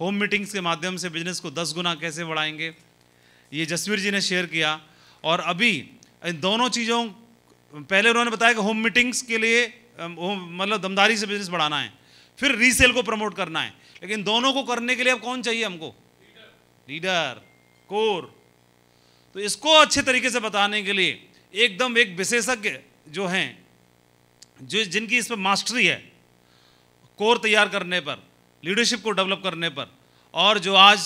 Home meetings के माध्यम से बिजनेस को दस गुना कैसे बढ़ाएंगे ये जसवीर जी ने शेयर किया और अभी इन दोनों चीज़ों पहले उन्होंने बताया कि होम मीटिंग्स के लिए मतलब दमदारी से बिजनेस बढ़ाना है फिर रीसेल को प्रमोट करना है लेकिन दोनों को करने के लिए अब कौन चाहिए हमको लीडर कोर तो इसको अच्छे तरीके से बताने के लिए एकदम एक विशेषज्ञ जो हैं जो जिनकी इस पर मास्टरी है कोर तैयार करने पर लीडरशिप को डेवलप करने पर और जो आज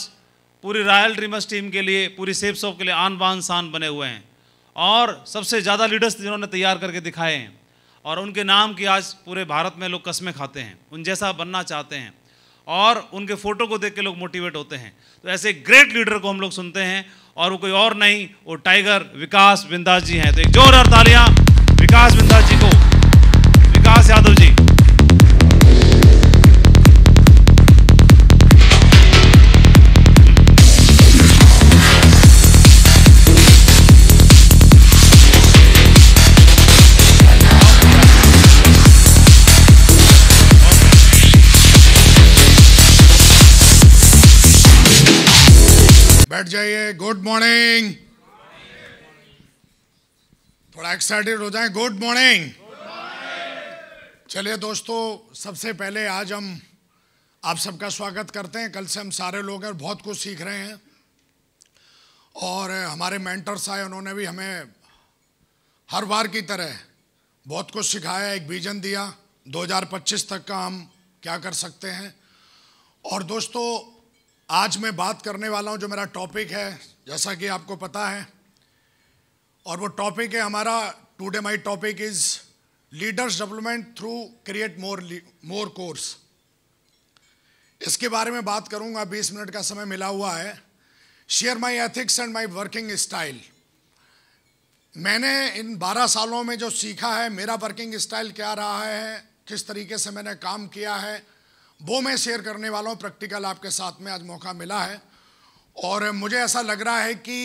पूरी रॉयल ड्रीमर्स टीम के लिए पूरी सेफ सॉफ के लिए आन बान शान बने हुए हैं और सबसे ज़्यादा लीडर्स जिन्होंने तैयार करके दिखाए हैं और उनके नाम की आज पूरे भारत में लोग कस्में खाते हैं उन जैसा बनना चाहते हैं और उनके फ़ोटो को देख के लोग मोटिवेट होते हैं तो ऐसे ग्रेट लीडर को हम लोग सुनते हैं और वो कोई और नहीं वो टाइगर विकास बिंदास जी हैं तो एक और तालियां विकास बिंदास जी को विकास यादव जी बैठ जाइए गुड मॉर्निंग थोड़ा एक्साइटेड हो जाए गुड मॉर्निंग चलिए दोस्तों सबसे पहले आज हम आप सबका स्वागत करते हैं कल से हम सारे लोग हैं बहुत कुछ सीख रहे हैं और हमारे मेंटर्स आए उन्होंने भी हमें हर बार की तरह बहुत कुछ सिखाया एक विजन दिया 2025 तक का हम क्या कर सकते हैं और दोस्तों आज मैं बात करने वाला हूं जो मेरा टॉपिक है जैसा कि आपको पता है और वो टॉपिक है हमारा today my topic is leaders development through create more more course इसके बारे में बात करूंगा 20 मिनट का समय मिला हुआ है share my ethics and my working style मैंने इन 12 सालों में जो सीखा है मेरा वर्किंग स्टाइल क्या रहा है किस तरीके से मैंने काम किया है वो मैं शेयर करने वाला हूँ प्रैक्टिकल आपके साथ में आज मौका मिला है और मुझे ऐसा लग रहा है कि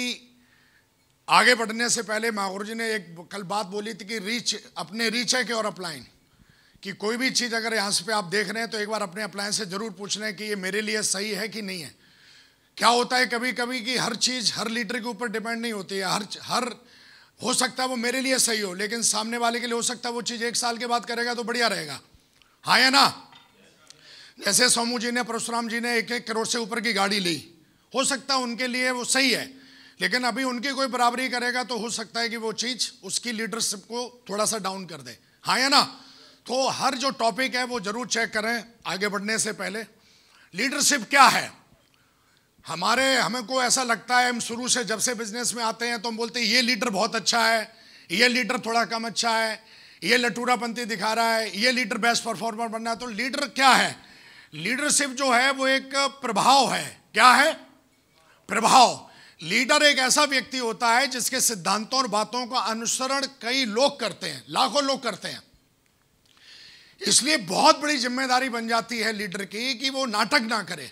आगे बढ़ने से पहले माहौर जी ने एक कल बात बोली थी कि रीच अपने रीच है कि और अपलाइन कि कोई भी चीज़ अगर यहाँ से पे आप देख रहे हैं तो एक बार अपने अपलाइन से ज़रूर पूछ रहे हैं कि ये मेरे लिए सही है कि नहीं है क्या होता है कभी कभी कि हर चीज़ हर लीटर के ऊपर डिपेंड नहीं होती है हर हर हो सकता है वो मेरे लिए सही हो लेकिन सामने वाले के लिए हो सकता है वो चीज़ एक साल के बाद करेगा तो बढ़िया रहेगा हाँ या ना जैसे सोमू जी ने परशुराम जी ने एक एक करोड़ से ऊपर की गाड़ी ली हो सकता है उनके लिए वो सही है लेकिन अभी उनकी कोई बराबरी करेगा तो हो सकता है कि वो चीज़ उसकी लीडरशिप को थोड़ा सा डाउन कर दे हाँ या ना तो हर जो टॉपिक है वो जरूर चेक करें आगे बढ़ने से पहले लीडरशिप क्या है हमारे हमें को ऐसा लगता है हम शुरू से जब से बिजनेस में आते हैं तो हम बोलते हैं ये लीडर बहुत अच्छा है ये लीडर थोड़ा कम अच्छा है ये लटूरापंथी दिखा रहा है ये लीडर बेस्ट परफॉर्मर बनना है तो लीडर क्या है लीडरशिप जो है वो एक प्रभाव है क्या है प्रभाव लीडर एक ऐसा व्यक्ति होता है जिसके सिद्धांतों और बातों का अनुसरण कई लोग करते हैं लाखों लोग करते हैं इसलिए बहुत बड़ी जिम्मेदारी बन जाती है लीडर की कि वो नाटक ना करे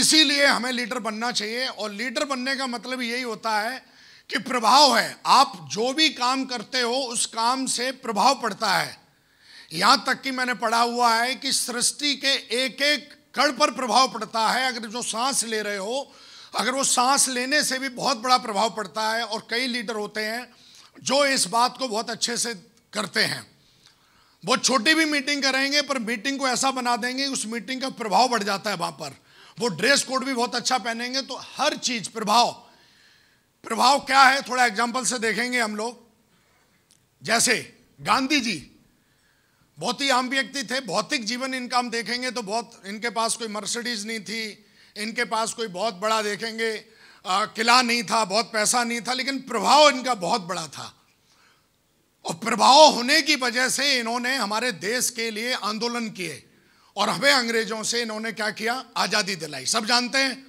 इसीलिए हमें लीडर बनना चाहिए और लीडर बनने का मतलब यही होता है कि प्रभाव है आप जो भी काम करते हो उस काम से प्रभाव पड़ता है यहां तक कि मैंने पढ़ा हुआ है कि सृष्टि के एक एक कण पर प्रभाव पड़ता है अगर जो सांस ले रहे हो अगर वो सांस लेने से भी बहुत बड़ा प्रभाव पड़ता है और कई लीडर होते हैं जो इस बात को बहुत अच्छे से करते हैं वो छोटी भी मीटिंग करेंगे पर मीटिंग को ऐसा बना देंगे उस मीटिंग का प्रभाव बढ़ जाता है वहां पर वो ड्रेस कोड भी बहुत अच्छा पहनेंगे तो हर चीज प्रभाव प्रभाव क्या है थोड़ा एग्जाम्पल से देखेंगे हम लोग जैसे गांधी जी बहुत ही आम व्यक्ति थे भौतिक जीवन इनका हम देखेंगे तो बहुत इनके पास कोई मर्सिडीज नहीं थी इनके पास कोई बहुत बड़ा देखेंगे आ, किला नहीं था बहुत पैसा नहीं था लेकिन प्रभाव इनका बहुत बड़ा था और प्रभाव होने की वजह से इन्होंने हमारे देश के लिए आंदोलन किए और हमें अंग्रेजों से इन्होंने क्या किया आज़ादी दिलाई सब जानते हैं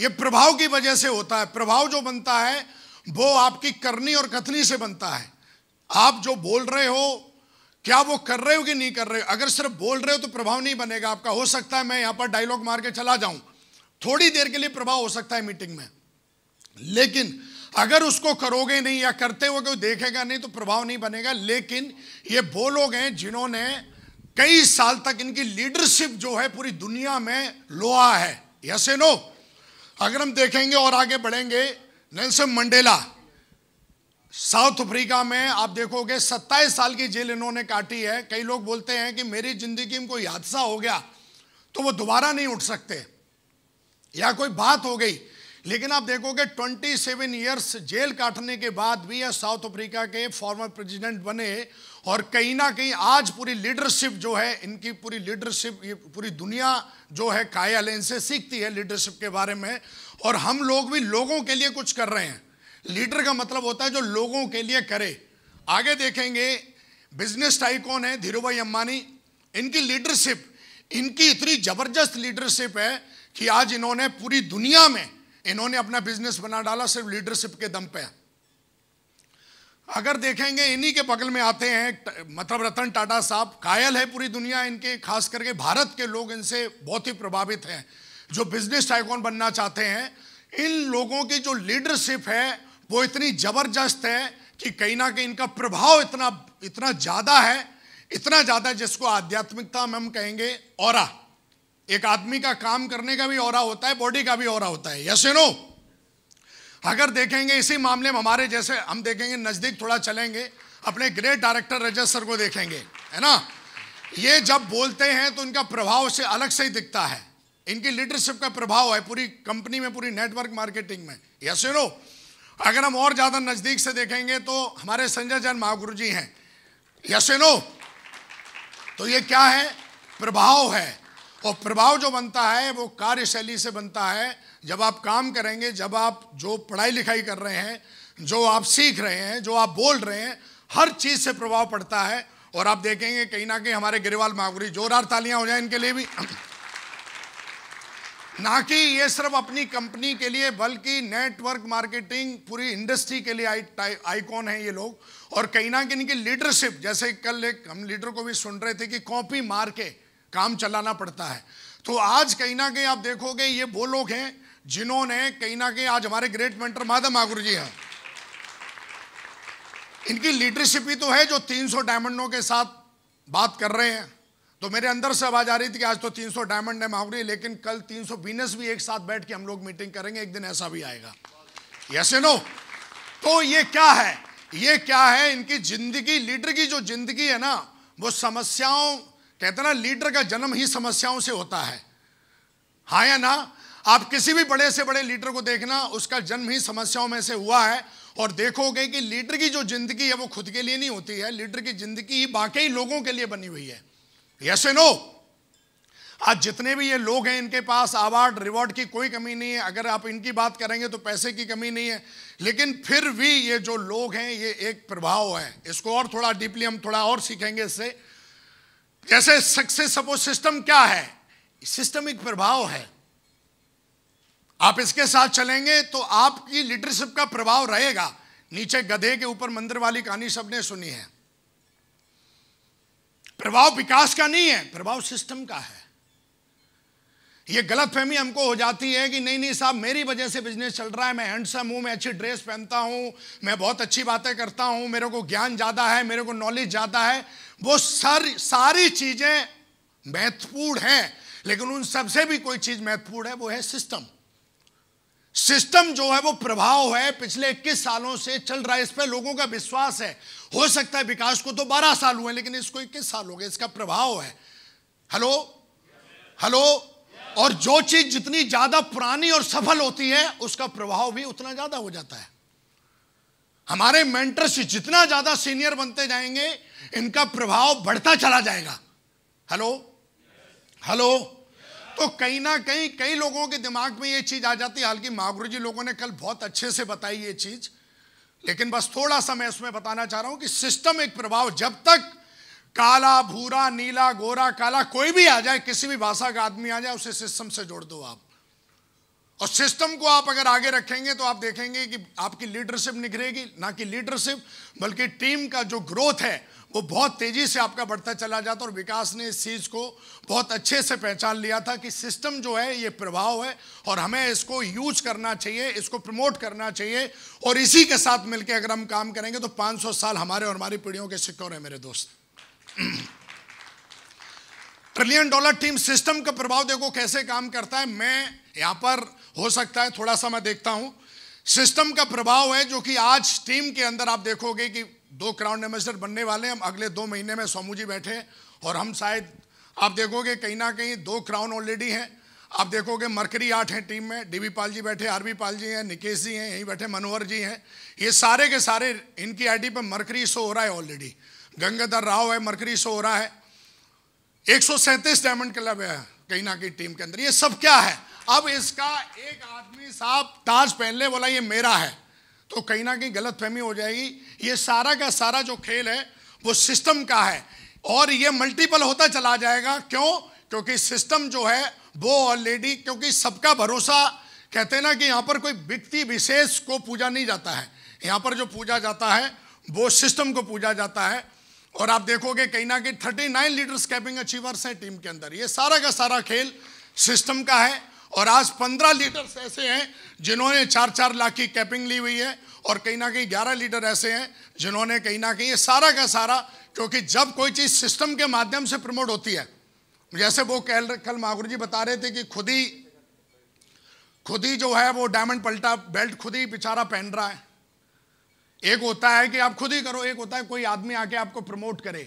ये प्रभाव की वजह से होता है प्रभाव जो बनता है वो आपकी करनी और कथनी से बनता है आप जो बोल रहे हो क्या वो कर रहे हो कि नहीं कर रहे हो अगर सिर्फ बोल रहे हो तो प्रभाव नहीं बनेगा आपका हो सकता है मैं यहां पर डायलॉग मार के चला जाऊं थोड़ी देर के लिए प्रभाव हो सकता है मीटिंग में लेकिन अगर उसको करोगे नहीं या करते हुए कोई देखेगा नहीं तो प्रभाव नहीं बनेगा लेकिन ये वो लोग हैं जिन्होंने कई साल तक इनकी लीडरशिप जो है पूरी दुनिया में लोहा है यसे नो अगर हम देखेंगे और आगे बढ़ेंगे नेल्सन मंडेला साउथ अफ्रीका में आप देखोगे सत्ताईस साल की जेल इन्होंने काटी है कई लोग बोलते हैं कि मेरी जिंदगी में कोई हादसा हो गया तो वो दोबारा नहीं उठ सकते या कोई बात हो गई लेकिन आप देखोगे 27 सेवन ईयर्स जेल काटने के बाद भी यह साउथ अफ्रीका के फॉर्मर प्रेसिडेंट बने और कहीं ना कहीं आज पूरी लीडरशिप जो है इनकी पूरी लीडरशिप ये पूरी दुनिया जो है कायाल से सीखती है लीडरशिप के बारे में और हम लोग भी लोगों के लिए कुछ कर रहे हैं लीडर का मतलब होता है जो लोगों के लिए करे आगे देखेंगे बिजनेस टाइकोन है धीरू भाई अम्बानी इनकी लीडरशिप इनकी इतनी ज़बरदस्त लीडरशिप है कि आज इन्होंने पूरी दुनिया में इन्होंने अपना बिजनेस बना डाला सिर्फ लीडरशिप के दम पे अगर देखेंगे इन्हीं के बगल में आते हैं मतलब रतन टाटा साहब कायल है पूरी दुनिया इनके खास करके भारत के लोग इनसे बहुत ही प्रभावित हैं जो बिजनेस टाइकॉन बनना चाहते हैं इन लोगों की जो लीडरशिप है वो इतनी जबरदस्त है कि कहीं ना कहीं इनका प्रभाव इतना इतना ज़्यादा है इतना ज़्यादा जिसको आध्यात्मिकता में हम कहेंगे और एक आदमी का काम करने का भी और होता है बॉडी का भी और होता है यस नो अगर देखेंगे इसी मामले में हमारे जैसे हम देखेंगे नज़दीक थोड़ा चलेंगे अपने ग्रेट डायरेक्टर रजत सर को देखेंगे है ना ये जब बोलते हैं तो इनका प्रभाव से अलग से ही दिखता है इनकी लीडरशिप का प्रभाव है पूरी कंपनी में पूरी नेटवर्क मार्केटिंग में यस नो अगर हम और ज़्यादा नज़दीक से देखेंगे तो हमारे संजय जैन महागुरु जी हैं यशेनो नो तो ये क्या है प्रभाव है और प्रभाव जो बनता है वो कार्यशैली से बनता है जब आप काम करेंगे जब आप जो पढ़ाई लिखाई कर रहे हैं जो आप सीख रहे हैं जो आप बोल रहे हैं हर चीज़ से प्रभाव पड़ता है और आप देखेंगे कहीं ना कहीं हमारे गिरिवाल महागुरी जोरदार तालियां हो जाए इनके लिए भी ना कि ये सिर्फ अपनी कंपनी के लिए बल्कि नेटवर्क मार्केटिंग पूरी इंडस्ट्री के लिए आई आइकॉन है ये लोग और कहीं ना कहीं इनकी लीडरशिप जैसे कल एक हम लीडर को भी सुन रहे थे कि कॉपी मार के काम चलाना पड़ता है तो आज कहीं ना कहीं आप देखोगे ये वो लोग हैं जिन्होंने कहीं ना कहीं आज हमारे ग्रेट मेंटर माधव मागुर जी हैं इनकी लीडरशिप ही तो है जो 300 डायमंडों के साथ बात कर रहे हैं तो मेरे अंदर से आवाज आ रही थी कि आज तो 300 डायमंड है माहौरी लेकिन कल 300 सौ बीनस भी एक साथ बैठ के हम लोग मीटिंग करेंगे एक दिन ऐसा भी आएगा यस नो तो ये क्या है ये क्या है इनकी जिंदगी लीडर की जो जिंदगी है ना वो समस्याओं कहते ना लीडर का जन्म ही समस्याओं से होता है हाँ या ना आप किसी भी बड़े से बड़े लीडर को देखना उसका जन्म ही समस्याओं में से हुआ है और देखोगे कि लीडर की जो जिंदगी है वो खुद के लिए नहीं होती है लीडर की जिंदगी ही बाकी लोगों के लिए बनी हुई है यस ए नो आज जितने भी ये लोग हैं इनके पास अवार्ड रिवॉर्ड की कोई कमी नहीं है अगर आप इनकी बात करेंगे तो पैसे की कमी नहीं है लेकिन फिर भी ये जो लोग हैं ये एक प्रभाव है इसको और थोड़ा डीपली हम थोड़ा और सीखेंगे इससे जैसे सक्सेस सपोज सिस्टम क्या है सिस्टम एक प्रभाव है आप इसके साथ चलेंगे तो आपकी लीडरशिप का प्रभाव रहेगा नीचे गधे के ऊपर मंदिर वाली कहानी सबने सुनी है प्रभाव विकास का नहीं है प्रभाव सिस्टम का है यह गलत फहमी हमको हो जाती है कि नहीं नहीं साहब मेरी वजह से बिजनेस चल रहा है मैं हैंडसम हूं मैं अच्छी ड्रेस पहनता हूं मैं बहुत अच्छी बातें करता हूं मेरे को ज्ञान ज़्यादा है मेरे को नॉलेज ज़्यादा है वो सर सारी चीज़ें महत्वपूर्ण हैं लेकिन उन सबसे भी कोई चीज़ महत्वपूर्ण है वो है सिस्टम सिस्टम जो है वो प्रभाव है पिछले इक्कीस सालों से चल रहा है इस पर लोगों का विश्वास है हो सकता है विकास को तो बारह साल हुए लेकिन इसको इक्कीस साल हो गए इसका प्रभाव है हेलो हेलो और जो चीज जितनी ज्यादा पुरानी और सफल होती है उसका प्रभाव भी उतना ज्यादा हो जाता है हमारे मेंटर्स जितना ज्यादा सीनियर बनते जाएंगे इनका प्रभाव बढ़ता चला जाएगा हेलो हेलो तो कहीं ना कहीं कई लोगों के दिमाग में ये चीज़ आ जाती है हालांकि महागुरु जी लोगों ने कल बहुत अच्छे से बताई ये चीज़ लेकिन बस थोड़ा सा मैं इसमें बताना चाह रहा हूं कि सिस्टम एक प्रभाव जब तक काला भूरा नीला गोरा काला कोई भी आ जाए किसी भी भाषा का आदमी आ जाए उसे सिस्टम से जोड़ दो आप और सिस्टम को आप अगर आगे रखेंगे तो आप देखेंगे कि आपकी लीडरशिप निखरेगी ना कि लीडरशिप बल्कि टीम का जो ग्रोथ है वो बहुत तेजी से आपका बढ़ता चला जाता और विकास ने इस चीज़ को बहुत अच्छे से पहचान लिया था कि सिस्टम जो है ये प्रभाव है और हमें इसको यूज करना चाहिए इसको प्रमोट करना चाहिए और इसी के साथ मिलकर अगर हम काम करेंगे तो 500 साल हमारे और हमारी पीढ़ियों के सिक्योर हैं मेरे दोस्त ट्रिलियन डॉलर टीम सिस्टम का प्रभाव देखो कैसे काम करता है मैं यहाँ पर हो सकता है थोड़ा सा मैं देखता हूं सिस्टम का प्रभाव है जो कि आज टीम के अंदर आप देखोगे कि दो क्राउन एम्बेसडर बनने वाले हैं हम अगले दो महीने में सोमू जी बैठे और हम शायद आप देखोगे कहीं ना कहीं दो क्राउन ऑलरेडी हैं आप देखोगे मरकरी आठ हैं टीम में डीवी पाल जी बैठे आरबी पाल जी हैं निकेश जी हैं यहीं बैठे मनोहर जी हैं ये सारे के सारे इनकी आईडी पर मरकरी शो हो रहा है ऑलरेडी गंगाधर राव है मरकरी शो हो रहा है एक डायमंड क्लब है कहीं ना कहीं टीम के अंदर ये सब क्या है अब इसका एक आदमी साहब ताज पहन ले बोला ये मेरा है तो कहीं ना कहीं गलत फहमी हो जाएगी ये सारा का सारा जो खेल है वो सिस्टम का है और ये मल्टीपल होता चला जाएगा क्यों क्योंकि सिस्टम जो है वो ऑलरेडी क्योंकि सबका भरोसा कहते हैं ना कि यहाँ पर कोई व्यक्ति विशेष को पूजा नहीं जाता है यहाँ पर जो पूजा जाता है वो सिस्टम को पूजा जाता है और आप देखोगे कहीं ना कहीं थर्टी नाइन लीडर्स स्कैपिंग अचीवर्स हैं टीम के अंदर ये सारा का सारा खेल सिस्टम का है और आज पंद्रह लीडर्स ऐसे हैं जिन्होंने चार चार लाख की कैपिंग ली हुई है और कहीं ना कहीं ग्यारह लीडर ऐसे हैं जिन्होंने कहीं ना कहीं सारा का सारा क्योंकि जब कोई चीज़ सिस्टम के माध्यम से प्रमोट होती है जैसे वो कल कल मागुर जी बता रहे थे कि खुद ही खुद ही जो है वो डायमंड पलटा बेल्ट खुद ही बेचारा पहन रहा है एक होता है कि आप खुद ही करो एक होता है कोई आदमी आके आपको प्रमोट करे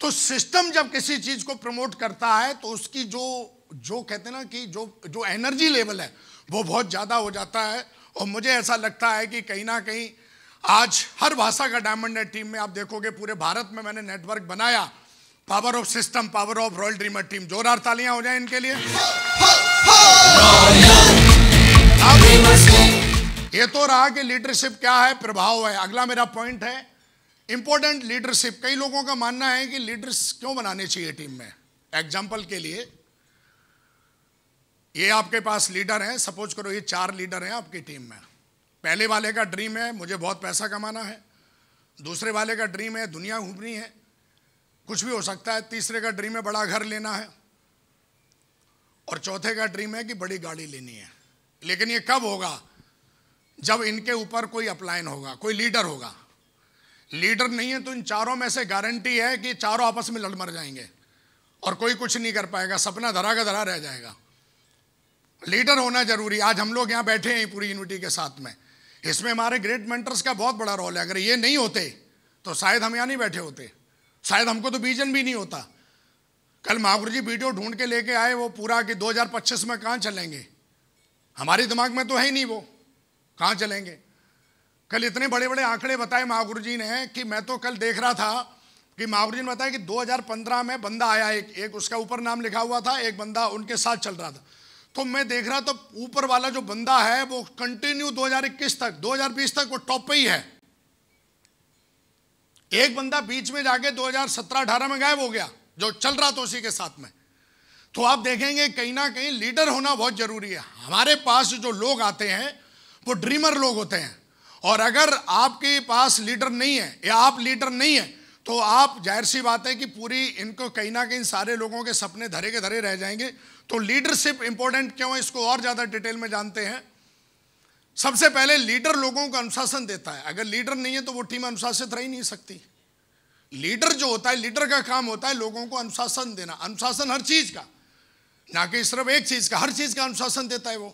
तो सिस्टम जब किसी चीज़ को प्रमोट करता है तो उसकी जो जो कहते हैं ना कि जो जो एनर्जी लेवल है वो बहुत ज़्यादा हो जाता है और मुझे ऐसा लगता है कि कहीं ना कहीं आज हर भाषा का डायमंड नेट टीम में आप देखोगे पूरे भारत में मैंने नेटवर्क बनाया power of system power of royal dreamer team जोरदार तालियां हो जाए इनके लिए ये तो रहा कि लीडरशिप क्या है प्रभाव है अगला मेरा पॉइंट है इंपॉर्टेंट लीडरशिप कई लोगों का मानना है कि लीडर्स क्यों बनाने चाहिए टीम में एग्जाम्पल के लिए ये आपके पास लीडर हैं सपोज करो ये चार लीडर हैं आपकी टीम में पहले वाले का ड्रीम है मुझे बहुत पैसा कमाना है दूसरे वाले का ड्रीम है दुनिया घूमनी है कुछ भी हो सकता है तीसरे का ड्रीम है बड़ा घर लेना है और चौथे का ड्रीम है कि बड़ी गाड़ी लेनी है लेकिन ये कब होगा जब इनके ऊपर कोई अपलायन होगा कोई लीडर होगा लीडर नहीं है तो इन चारों में से गारंटी है कि चारों आपस में लड़ मर जाएंगे और कोई कुछ नहीं कर पाएगा सपना धरा का धरा रह जाएगा लीडर होना जरूरी आज हम लोग यहाँ बैठे हैं पूरी यूनिटी के साथ में इसमें हमारे ग्रेट मेंटर्स का बहुत बड़ा रोल है अगर ये नहीं होते तो शायद हम यहाँ नहीं बैठे होते शायद हमको तो विजन भी नहीं होता कल महागुरु जी वीडियो ढूंढ के लेके आए वो पूरा कि दो में कहाँ चलेंगे हमारे दिमाग में तो है ही नहीं वो कहाँ चलेंगे कल इतने बड़े बड़े आंकड़े बताए महागुरु जी ने कि मैं तो कल देख रहा था कि महागुरु जी ने बताया कि 2015 में बंदा आया एक एक उसका ऊपर नाम लिखा हुआ था एक बंदा उनके साथ चल रहा था तो मैं देख रहा तो ऊपर वाला जो बंदा है वो कंटिन्यू 2021 तक 2020 तक वो टॉप पे ही है एक बंदा बीच में जाके 2017-18 में गायब हो गया जो चल रहा था उसी के साथ में तो आप देखेंगे कहीं ना कहीं लीडर होना बहुत जरूरी है हमारे पास जो लोग आते हैं वो ड्रीमर लोग होते हैं और अगर आपके पास लीडर नहीं है या आप लीडर नहीं है तो आप जाहिर सी बात है कि पूरी इनको कहीं ना कहीं सारे लोगों के सपने धरे के धरे रह जाएंगे तो लीडरशिप इंपॉर्टेंट क्यों है इसको और ज़्यादा डिटेल में जानते हैं सबसे पहले लीडर लोगों को अनुशासन देता है अगर लीडर नहीं है तो वो टीम अनुशासित रह ही नहीं सकती लीडर जो होता है लीडर का काम होता है लोगों को अनुशासन देना अनुशासन हर चीज का ना कि सिर्फ एक चीज का हर चीज का अनुशासन देता है वो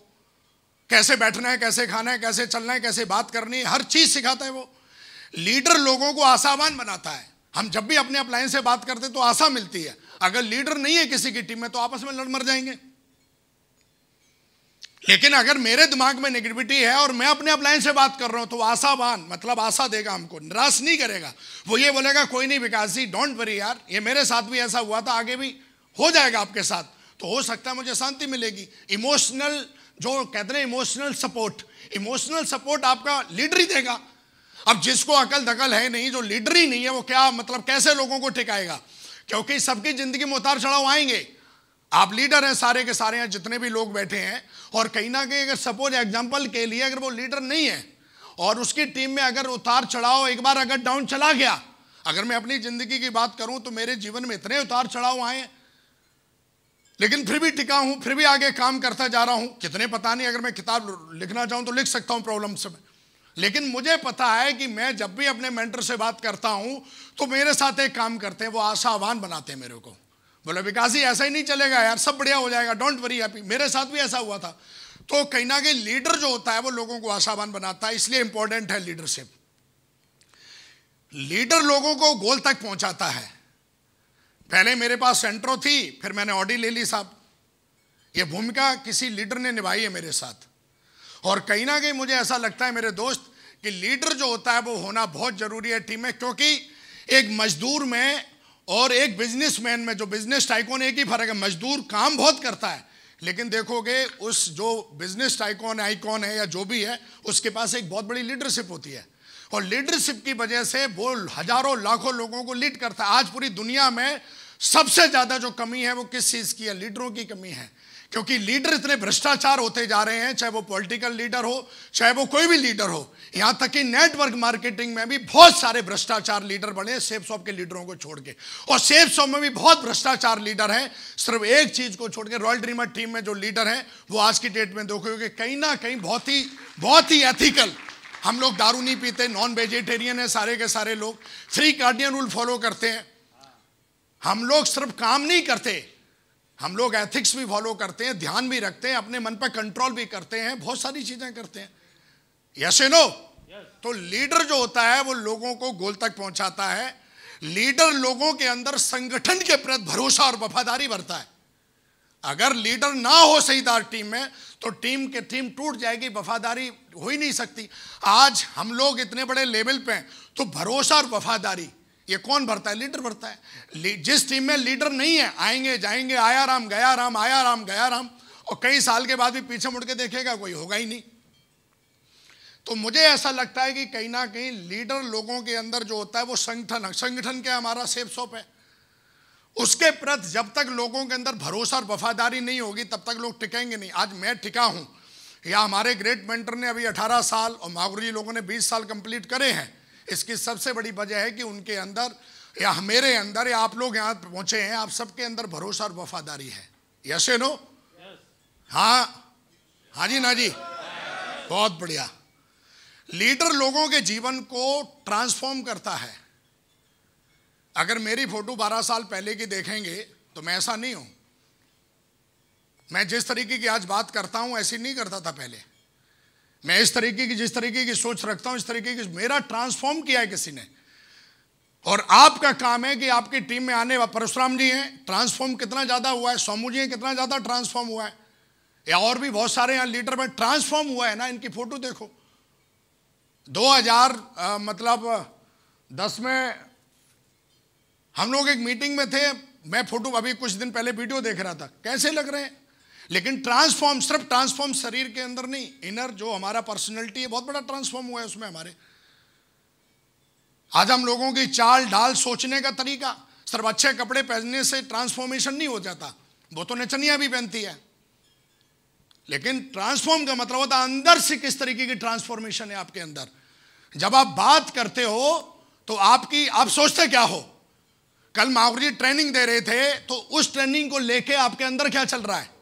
कैसे बैठना है कैसे खाना है कैसे चलना है कैसे बात करनी है हर चीज सिखाता है वो लीडर लोगों को आशावान बनाता है हम जब भी अपने अपलायंस से बात करते तो आशा मिलती है अगर लीडर नहीं है किसी की टीम में तो आपस में लड़ मर जाएंगे लेकिन अगर मेरे दिमाग में नेगेटिविटी है और मैं अपने अपलाइन से बात कर रहा हूं तो आशावान मतलब आशा देगा हमको निराश नहीं करेगा वो ये बोलेगा कोई नहीं विकास जी डोंट वरी यार ये मेरे साथ भी ऐसा हुआ था आगे भी हो जाएगा आपके साथ तो हो सकता है मुझे शांति मिलेगी इमोशनल जो कहते हैं इमोशनल सपोर्ट इमोशनल सपोर्ट आपका लीडर ही देगा अब जिसको अकल दकल है नहीं जो लीडर ही नहीं है वो क्या मतलब कैसे लोगों को टिकाएगा क्योंकि सबकी जिंदगी में उतार चढ़ाव आएंगे आप लीडर हैं सारे के सारे हैं जितने भी लोग बैठे हैं और कहीं ना कहीं अगर सपोज एग्जाम्पल के लिए अगर वो लीडर नहीं है और उसकी टीम में अगर उतार चढ़ाव एक बार अगर डाउन चला गया अगर मैं अपनी जिंदगी की बात करूं तो मेरे जीवन में इतने उतार चढ़ाव आए हैं लेकिन फिर भी टिका हूं फिर भी आगे काम करता जा रहा हूं कितने पता नहीं अगर मैं किताब लिखना चाहूं तो लिख सकता हूं प्रॉब्लम से मैं लेकिन मुझे पता है कि मैं जब भी अपने मेंटर से बात करता हूं तो मेरे साथ एक काम करते हैं वो आशावान बनाते हैं मेरे को बोले विकास जी ऐसा ही नहीं चलेगा यार सब बढ़िया हो जाएगा डोंट वरी हैप्पी मेरे साथ भी ऐसा हुआ था तो कहीं ना कहीं लीडर जो होता है वो लोगों को आशावान बनाता है इसलिए इंपॉर्टेंट है लीडरशिप लीडर लोगों को गोल तक पहुंचाता है पहले मेरे पास सेंट्रो थी फिर मैंने ऑडी ले ली साहब यह भूमिका किसी लीडर ने निभाई है मेरे साथ और कहीं ना कहीं मुझे ऐसा लगता है मेरे दोस्त कि लीडर जो होता है वो होना बहुत ज़रूरी है टीम में क्योंकि एक मजदूर में और एक बिजनेसमैन में जो बिजनेस टाइकोन एक ही फर्क है मजदूर काम बहुत करता है लेकिन देखोगे उस जो बिजनेस टाइकोन आईकॉन है या जो भी है उसके पास एक बहुत बड़ी लीडरशिप होती है और लीडरशिप की वजह से वो हजारों लाखों लोगों को लीड करता है आज पूरी दुनिया में सबसे ज़्यादा जो कमी है वो किस चीज़ की है लीडरों की कमी है क्योंकि लीडर इतने भ्रष्टाचार होते जा रहे हैं चाहे वो पॉलिटिकल लीडर हो चाहे वो कोई भी लीडर हो यहां तक कि नेटवर्क मार्केटिंग में भी बहुत सारे भ्रष्टाचार लीडर बने सेफ शॉप के लीडरों को छोड़ के और सेफ शॉप में भी बहुत भ्रष्टाचार लीडर हैं सिर्फ एक चीज़ को छोड़ के रॉयल ड्रीमर टीम में जो लीडर हैं वो आज की डेट में क्योंकि कहीं ना कहीं बहुत ही बहुत ही एथिकल हम लोग दारू नहीं पीते नॉन वेजिटेरियन है सारे के सारे लोग फ्री गार्डियन रूल फॉलो करते हैं हम लोग सिर्फ काम नहीं करते हम लोग एथिक्स भी फॉलो करते हैं ध्यान भी रखते हैं अपने मन पर कंट्रोल भी करते हैं बहुत सारी चीजें करते हैं यस नो तो लीडर जो होता है वो लोगों को गोल तक पहुंचाता है लीडर लोगों के अंदर संगठन के प्रति भरोसा और वफादारी भरता है अगर लीडर ना हो सहीदार टीम में तो टीम के टीम टूट जाएगी वफादारी हो ही नहीं सकती आज हम लोग इतने बड़े लेवल पे हैं तो भरोसा और वफादारी ये कौन भरता है लीडर भरता है जिस टीम में लीडर नहीं है आएंगे जाएंगे आया राम गया राम आया राम गया राम और कई साल के बाद भी पीछे मुड़ के देखेगा कोई होगा ही नहीं तो मुझे ऐसा लगता है कि कहीं ना कहीं लीडर लोगों के अंदर जो होता है वो संगठन संगठन क्या हमारा सेफ सोप है उसके प्रति जब तक लोगों के अंदर भरोसा और वफादारी नहीं होगी तब तक लोग टिकेंगे नहीं आज मैं टिका हूं या हमारे ग्रेट मेंटर ने अभी 18 साल और माघुरी लोगों ने 20 साल कंप्लीट करे हैं इसकी सबसे बड़ी वजह है कि उनके अंदर या मेरे अंदर या आप लोग यहां पहुंचे हैं आप सबके अंदर भरोसा और वफादारी है यशे नो हाँ हाँ जी ना जी बहुत बढ़िया लीडर लोगों के जीवन को ट्रांसफॉर्म करता है अगर मेरी फोटो 12 साल पहले की देखेंगे तो मैं ऐसा नहीं हूं मैं जिस तरीके की आज बात करता हूं ऐसी नहीं करता था पहले मैं इस तरीके की जिस तरीके की सोच रखता हूं इस तरीके की मेरा ट्रांसफॉर्म किया है किसी ने और आपका काम है कि आपकी टीम में आने परशुराम जी हैं ट्रांसफॉर्म कितना ज़्यादा हुआ है सोमू जी हैं कितना ज़्यादा ट्रांसफॉर्म हुआ है या और भी बहुत सारे यहां लीडर में ट्रांसफॉर्म हुआ है ना इनकी फ़ोटो देखो 2000 हजार मतलब दस में हम लोग एक मीटिंग में थे मैं फ़ोटो अभी कुछ दिन पहले वीडियो देख रहा था कैसे लग रहे हैं लेकिन ट्रांसफॉर्म सिर्फ ट्रांसफॉर्म शरीर के अंदर नहीं इनर जो हमारा पर्सनैलिटी है बहुत बड़ा ट्रांसफॉर्म हुआ है उसमें हमारे आज हम लोगों की चाल ढाल सोचने का तरीका सिर्फ अच्छे कपड़े पहनने से ट्रांसफॉर्मेशन नहीं हो जाता वो तो नचनिया भी पहनती है लेकिन ट्रांसफॉर्म का मतलब होता है अंदर से किस तरीके की ट्रांसफॉर्मेशन है आपके अंदर जब आप बात करते हो तो आपकी आप सोचते क्या हो कल महावर जी ट्रेनिंग दे रहे थे तो उस ट्रेनिंग को लेके आपके अंदर क्या चल रहा है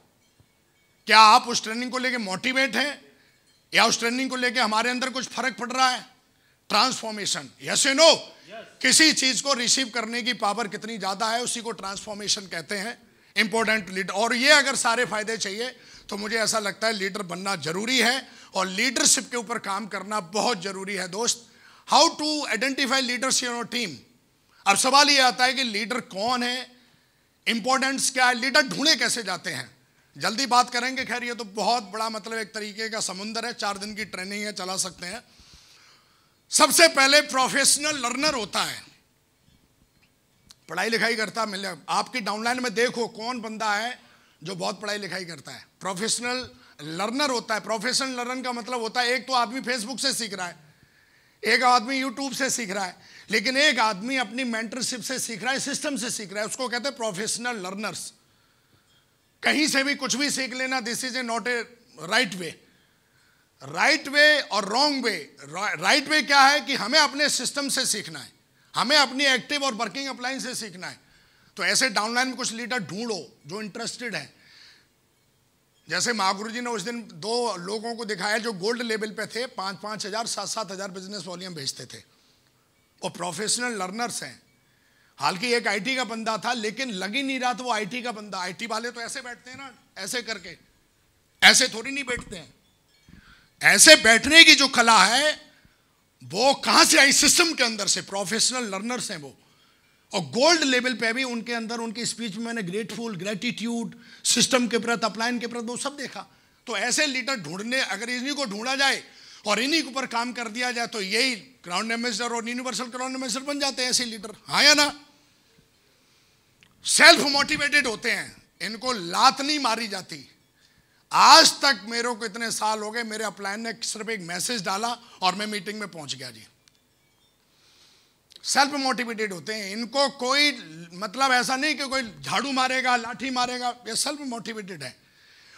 क्या आप उस ट्रेनिंग को लेकर मोटिवेट हैं या उस ट्रेनिंग को लेकर हमारे अंदर कुछ फर्क पड़ रहा है ट्रांसफॉर्मेशन यस ए नो किसी चीज को रिसीव करने की पावर कितनी ज्यादा है उसी को ट्रांसफॉर्मेशन कहते हैं इंपॉर्टेंट लीडर और ये अगर सारे फायदे चाहिए तो मुझे ऐसा लगता है लीडर बनना जरूरी है और लीडरशिप के ऊपर काम करना बहुत जरूरी है दोस्त how to identify leaders in team अब सवाल ये आता है कि लीडर कौन है इंपॉर्टेंस क्या है लीडर ढूंढे कैसे जाते हैं जल्दी बात करेंगे खैर ये तो बहुत बड़ा मतलब एक तरीके का समुंदर है चार दिन की ट्रेनिंग है चला सकते हैं सबसे पहले प्रोफेशनल लर्नर होता है पढ़ाई लिखाई करता है मिले आपकी डाउनलाइन में देखो कौन बंदा है जो बहुत पढ़ाई लिखाई करता है प्रोफेशनल लर्नर होता है प्रोफेशनल लर्नर का मतलब होता है एक तो आदमी फेसबुक से सीख रहा है एक आदमी यूट्यूब से सीख रहा है लेकिन एक आदमी अपनी मेंटरशिप से सीख रहा है सिस्टम से सीख रहा है उसको कहते हैं प्रोफेशनल लर्नर्स कहीं से भी कुछ भी सीख लेना this is a not a right way right way और रॉन्ग वे राइट वे क्या है कि हमें अपने सिस्टम से सीखना है हमें अपनी एक्टिव और वर्किंग अप्लाइंस से सीखना है तो ऐसे डाउनलाइन में कुछ लीडर ढूंढो जो इंटरेस्टेड है जैसे महागुरु जी ने उस दिन दो लोगों को दिखाया जो गोल्ड लेवल पे थे पाँच पाँच हज़ार सात सात हज़ार बिजनेस वॉल्यूम भेजते थे और प्रोफेशनल लर्नर्स हैं हालांकि एक आईटी का बंदा था लेकिन लग ही नहीं रहा था वो आईटी का बंदा आईटी वाले तो ऐसे बैठते हैं ना ऐसे करके ऐसे थोड़ी नहीं बैठते हैं ऐसे बैठने की जो कला है वो कहां से आई सिस्टम के अंदर से प्रोफेशनल लर्नर्स हैं वो और गोल्ड लेवल पे भी उनके अंदर उनकी स्पीच में मैंने ग्रेटफुल ग्रेटिट्यूड सिस्टम के प्रति अपलायन के प्रति वो सब देखा तो ऐसे लीडर ढूंढने अगर इन्हीं को ढूंढा जाए और इन्हीं के ऊपर काम कर दिया जाए तो यही ग्राउंड एम्बेसडर और यूनिवर्सल ग्राउंड एम्बेसडर बन जाते हैं ऐसे लीडर हाँ या ना सेल्फ मोटिवेटेड होते हैं इनको लात नहीं मारी जाती आज तक मेरे को इतने साल हो गए मेरे अपलायन ने सिर्फ एक मैसेज डाला और मैं मीटिंग में पहुंच गया जी सेल्फ मोटिवेटेड होते हैं इनको कोई मतलब ऐसा नहीं कि कोई झाड़ू मारेगा लाठी मारेगा ये सेल्फ मोटिवेटेड है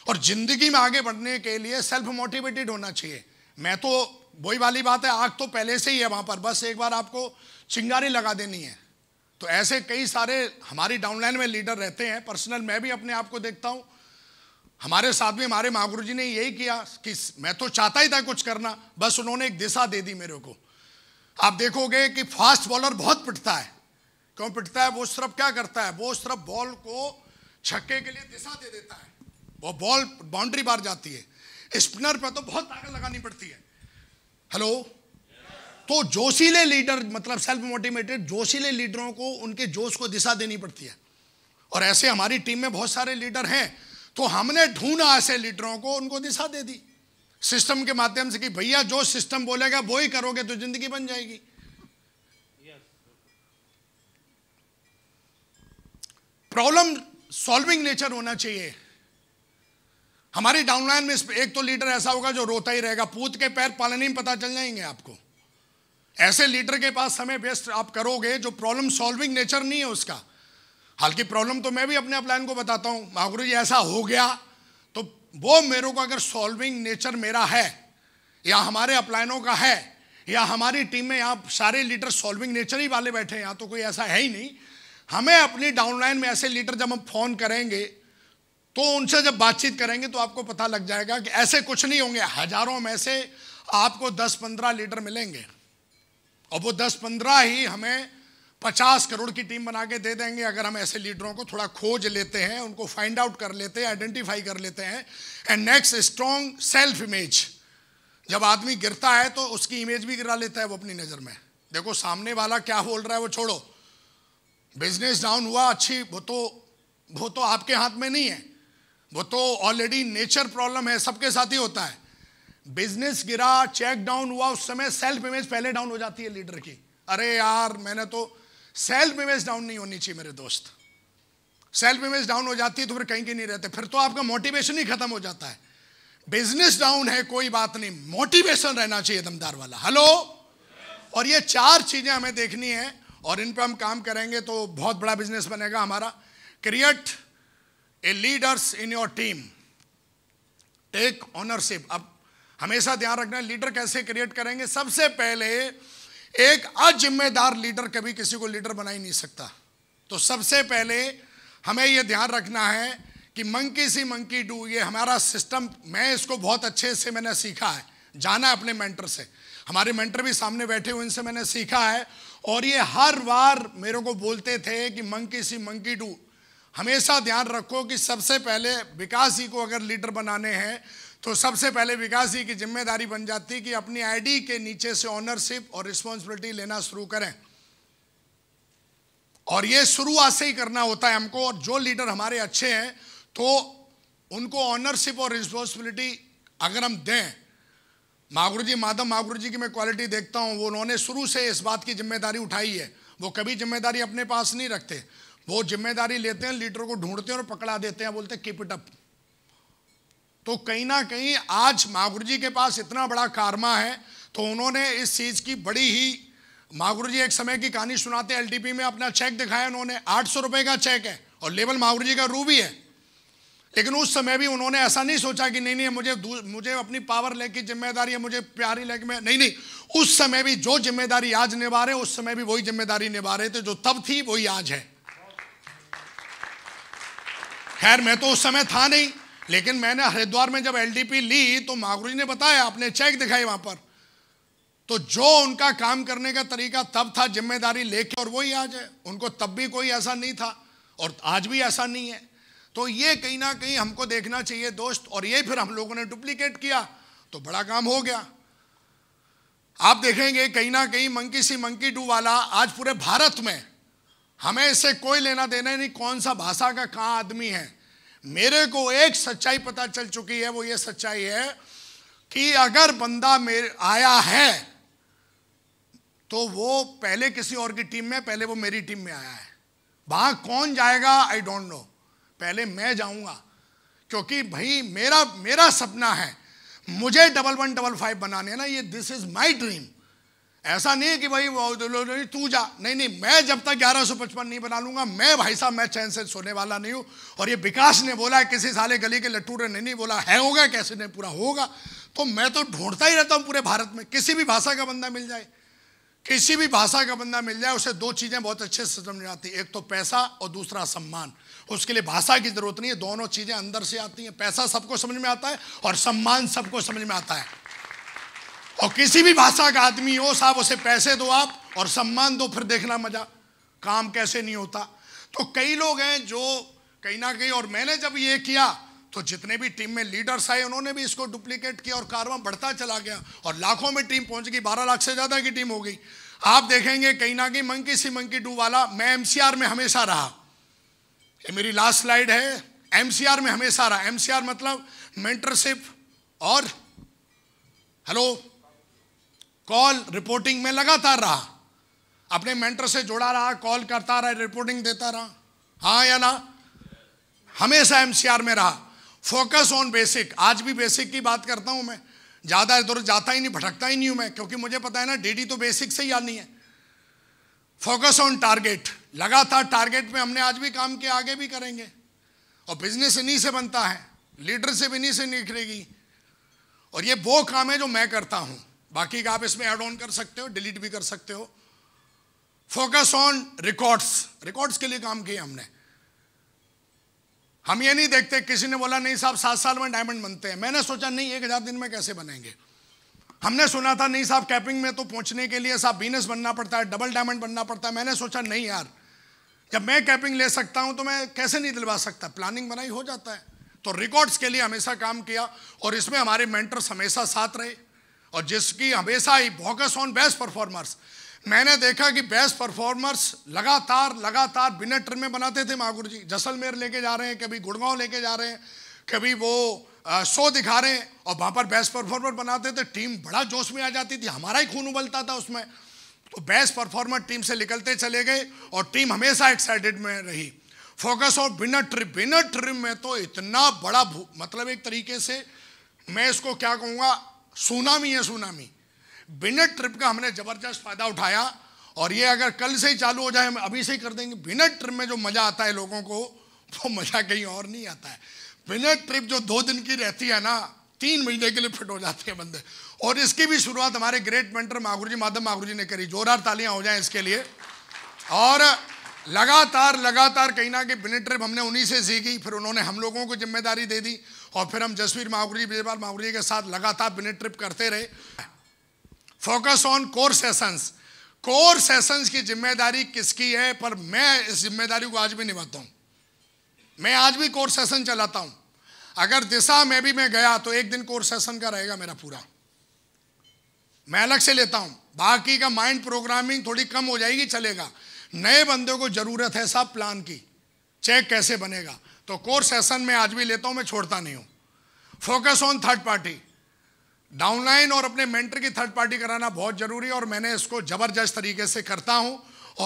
और जिंदगी में आगे बढ़ने के लिए सेल्फ मोटिवेटेड होना चाहिए मैं तो वही वाली बात है आग तो पहले से ही है वहां पर बस एक बार आपको चिंगारी लगा देनी है तो ऐसे कई सारे हमारी डाउनलाइन में लीडर रहते हैं पर्सनल मैं भी अपने आप को देखता हूं हमारे साथ में हमारे महागुरु जी ने यही किया कि मैं तो चाहता ही था कुछ करना बस उन्होंने एक दिशा दे दी मेरे को आप देखोगे कि फास्ट बॉलर बहुत पिटता है क्यों पिटता है वो सिर्फ क्या करता है वो सिर्फ बॉल को छक्के के लिए दिशा दे देता है वो बॉल बाउंड्री बार जाती है स्पिनर पर तो बहुत ताकत लगानी पड़ती है हेलो तो जोशीले लीडर मतलब सेल्फ मोटिवेटेड जोशीले लीडरों को उनके जोश को दिशा देनी पड़ती है और ऐसे हमारी टीम में बहुत सारे लीडर हैं तो हमने ढूंढा ऐसे लीडरों को उनको दिशा दे दी सिस्टम के माध्यम से कि भैया जो सिस्टम बोलेगा वो ही करोगे तो जिंदगी बन जाएगी प्रॉब्लम सॉल्विंग नेचर होना चाहिए हमारी डाउनलाइन में एक तो लीडर ऐसा होगा जो रोता ही रहेगा पूत के पैर पालने में पता चल जाएंगे आपको ऐसे लीडर के पास समय वेस्ट आप करोगे जो प्रॉब्लम सॉल्विंग नेचर नहीं है उसका हालांकि प्रॉब्लम तो मैं भी अपने अपलायन को बताता हूं महागुरु जी ऐसा हो गया तो वो मेरे को अगर सॉल्विंग नेचर मेरा है या हमारे अपलायनों का है या हमारी टीम में यहाँ सारे लीडर सॉल्विंग नेचर ही वाले बैठे हैं यहाँ तो कोई ऐसा है ही नहीं हमें अपनी डाउनलाइन में ऐसे लीडर जब हम फोन करेंगे तो उनसे जब बातचीत करेंगे तो आपको पता लग जाएगा कि ऐसे कुछ नहीं होंगे हजारों में से आपको दस पंद्रह लीडर मिलेंगे और वो दस पंद्रह ही हमें पचास करोड़ की टीम बना के दे देंगे अगर हम ऐसे लीडरों को थोड़ा खोज लेते हैं उनको फाइंड आउट कर लेते हैं आइडेंटिफाई कर लेते हैं and next strong self image जब आदमी गिरता है तो उसकी इमेज भी गिरा लेता है वो अपनी नज़र में देखो सामने वाला क्या बोल रहा है वो छोड़ो बिजनेस डाउन हुआ अच्छी वो तो वो तो आपके हाथ में नहीं है वो तो ऑलरेडी नेचर प्रॉब्लम है सबके साथ ही होता है बिजनेस गिरा चेक डाउन हुआ उस समय सेल्फ इमेज पहले डाउन हो जाती है लीडर की अरे यार मैंने तो सेल्फ इमेज डाउन नहीं होनी चाहिए मेरे दोस्त सेल्फ इमेज डाउन हो जाती है तो फिर कहीं के नहीं रहते फिर तो आपका मोटिवेशन ही खत्म हो जाता है बिजनेस डाउन है कोई बात नहीं मोटिवेशन रहना चाहिए दमदार वाला हेलो और ये चार चीजें हमें देखनी है और इन पर हम काम करेंगे तो बहुत बड़ा बिजनेस बनेगा हमारा create a leaders in your team take ownership अब हमेशा ध्यान रखना लीडर कैसे क्रिएट करेंगे सबसे पहले एक अजिम्मेदार लीडर कभी किसी को लीडर बना ही नहीं सकता तो सबसे पहले हमें यह ध्यान रखना है कि मंकी सी मंकी डू ये हमारा सिस्टम मैं इसको बहुत अच्छे से मैंने सीखा है जाना अपने मेंटर से हमारे मेंटर भी सामने बैठे हुए इनसे मैंने सीखा है और ये हर बार मेरे को बोलते थे कि मंकी सी मंकी डू हमेशा ध्यान रखो कि सबसे पहले विकास जी को अगर लीडर बनाने हैं तो सबसे पहले विकास जी की जिम्मेदारी बन जाती कि अपनी आईडी के नीचे से ऑनरशिप और रिस्पॉन्सिबिलिटी लेना शुरू करें और ये शुरुआत से ही करना होता है हमको और जो लीडर हमारे अच्छे हैं तो उनको ऑनरशिप और रिस्पॉन्सिबिलिटी अगर हम दें मागुरु जी माधव मागुरु जी की मैं क्वालिटी देखता हूँ वो उन्होंने शुरू से इस बात की जिम्मेदारी उठाई है वो कभी जिम्मेदारी अपने पास नहीं रखते वो जिम्मेदारी लेते हैं लीडर को ढूंढते हैं और पकड़ा देते हैं बोलते हैं कीप इट अप तो कहीं ना कहीं आज महागुरु जी के पास इतना बड़ा कारमा है तो उन्होंने इस चीज़ की बड़ी ही महागुरु जी एक समय की कहानी सुनाते एलटीपी में अपना चेक दिखाया उन्होंने आठ सौ रुपए का चेक है और लेबल महागुरु जी का रू भी है लेकिन उस समय भी उन्होंने ऐसा नहीं सोचा कि नहीं नहीं मुझे मुझे अपनी पावर लेके जिम्मेदारी है मुझे प्यारी लेके मैं नहीं नहीं उस समय भी जो जिम्मेदारी आज निभा रहे उस समय भी वही जिम्मेदारी निभा रहे थे जो तब थी वही आज है खैर मैं तो उस समय था नहीं लेकिन मैंने हरिद्वार में जब एलडीपी ली तो मागुरी ने बताया आपने चेक दिखाई वहां पर तो जो उनका काम करने का तरीका तब था जिम्मेदारी लेके और वही आज है उनको तब भी कोई ऐसा नहीं था और आज भी ऐसा नहीं है तो ये कहीं ना कहीं हमको देखना चाहिए दोस्त और ये फिर हम लोगों ने डुप्लीकेट किया तो बड़ा काम हो गया आप देखेंगे कहीं ना कहीं मंकी सी मंकी डू वाला आज पूरे भारत में हमें इससे कोई लेना देना नहीं कौन सा भाषा का कहाँ आदमी है मेरे को एक सच्चाई पता चल चुकी है वो ये सच्चाई है कि अगर बंदा मेरे आया है तो वो पहले किसी और की टीम में पहले वो मेरी टीम में आया है वहां कौन जाएगा आई डोंट नो पहले मैं जाऊंगा क्योंकि भाई मेरा मेरा सपना है मुझे डबल वन डबल फाइव बनाने ना ये दिस इज माई ड्रीम ऐसा नहीं है कि भाई तू जा नहीं नहीं मैं जब तक ग्यारह सौ पचपन नहीं बना लूंगा मैं भाई साहब मैं चैन से सोने वाला नहीं हूं और ये विकास ने बोला है किसी साले गली के लट्टू ने नहीं, नहीं बोला है होगा कैसे नहीं पूरा होगा तो मैं तो ढूंढता ही रहता हूं पूरे भारत में किसी भी भाषा का बंदा मिल जाए किसी भी भाषा का बंदा मिल जाए उसे दो चीज़ें बहुत अच्छे से समझ आती एक तो पैसा और दूसरा सम्मान उसके लिए भाषा की जरूरत नहीं है दोनों चीज़ें अंदर से आती हैं पैसा सबको समझ में आता है और सम्मान सबको समझ में आता है और किसी भी भाषा का आदमी हो साहब उसे पैसे दो आप और सम्मान दो फिर देखना मजा काम कैसे नहीं होता तो कई लोग हैं जो कहीं ना कहीं और मैंने जब ये किया तो जितने भी टीम में लीडर्स आए उन्होंने भी इसको डुप्लीकेट किया और कारवा बढ़ता चला गया और लाखों में टीम पहुंच गई बारह लाख से ज़्यादा की टीम हो गई आप देखेंगे कहीं ना कहीं मंकी सी मंकी डू वाला मैं एमसीआर में हमेशा रहा ये मेरी लास्ट स्लाइड है एमसीआर में हमेशा रहा एमसीआर मतलब मेंटरशिप और हेलो कॉल रिपोर्टिंग में लगातार रहा अपने मेंटर से जुड़ा रहा कॉल करता रहा रिपोर्टिंग देता रहा हाँ या ना हमेशा एमसीआर में रहा फोकस ऑन बेसिक आज भी बेसिक की बात करता हूं मैं ज़्यादा इधर जाता ही नहीं भटकता ही नहीं हूं मैं क्योंकि मुझे पता है ना डीडी तो बेसिक से ही आनी है फोकस ऑन टारगेट लगातार टारगेट में हमने आज भी काम किया आगे भी करेंगे और बिजनेस इन्हीं से बनता है लीडरशिप इन्हीं से निखरेगी और ये वो काम है जो मैं करता हूँ बाकी का आप इसमें एड ऑन कर सकते हो डिलीट भी कर सकते हो फोकस ऑन रिकॉर्ड्स रिकॉर्ड्स के लिए काम किया हमने हम ये नहीं देखते किसी ने बोला नहीं साहब सात साल में डायमंड बनते हैं मैंने सोचा नहीं एक हज़ार दिन में कैसे बनेंगे हमने सुना था नहीं साहब कैपिंग में तो पहुंचने के लिए साहब बीनस बनना पड़ता है डबल डायमंड बनना पड़ता है मैंने सोचा नहीं यार जब मैं कैपिंग ले सकता हूं तो मैं कैसे नहीं दिलवा सकता प्लानिंग बनाई हो जाता है तो रिकॉर्ड्स के लिए हमेशा काम किया और इसमें हमारे मेंटर्स हमेशा साथ रहे और जिसकी हमेशा ही फोकस ऑन बेस्ट परफॉर्मर्स मैंने देखा कि बेस्ट परफॉर्मर्स लगातार लगातार बिना ट्रिम में बनाते थे महागुरु जी जैसलमेर लेके जा रहे हैं कभी गुड़गांव लेके जा रहे हैं कभी वो शो दिखा रहे हैं और वहाँ पर बेस्ट परफॉर्मर बनाते थे टीम बड़ा जोश में आ जाती थी हमारा ही खून उबलता था उसमें तो बेस्ट परफॉर्मर टीम से निकलते चले गए और टीम हमेशा एक्साइटेड में रही फोकस और बिना ट्रिप बिना ट्रिप में तो इतना बड़ा मतलब एक तरीके से मैं इसको क्या कहूँगा सुनामी है सुनामी बिना ट्रिप का हमने जबरदस्त फायदा उठाया और ये अगर कल से ही चालू हो जाए हम अभी से ही कर देंगे बिना ट्रिप में जो मज़ा आता है लोगों को वो मज़ा कहीं और नहीं आता है बिना ट्रिप जो दो दिन की रहती है ना तीन महीने के लिए फिट हो जाते हैं बंदे और इसकी भी शुरुआत हमारे ग्रेट मेंटर माघुर जी माधव माघुर जी ने करी जोरदार तालियां हो जाए इसके लिए और लगातार लगातार कहीं ना कहीं बिना ट्रिप हमने उन्हीं से सीखी फिर उन्होंने हम लोगों को जिम्मेदारी दे दी और फिर हम जसवीर मावरी बीरबाल मावरी के साथ लगातार बिने ट्रिप करते रहे focus on core sessions core sessions की जिम्मेदारी किसकी है पर मैं इस जिम्मेदारी को आज भी निभाता हूँ मैं आज भी कोर सेशन चलाता हूँ अगर दिशा में भी मैं गया तो एक दिन कोर सेशन का रहेगा मेरा पूरा मैं अलग से लेता हूँ बाकी का माइंड प्रोग्रामिंग थोड़ी कम हो जाएगी चलेगा नए बंदों को ज़रूरत है सब प्लान की चेक कैसे बनेगा तो कोर सेशन में आज भी लेता हूं मैं छोड़ता नहीं हूं focus on third party downline और अपने मेंटर की थर्ड पार्टी कराना बहुत जरूरी है और मैंने इसको जबरदस्त तरीके से करता हूं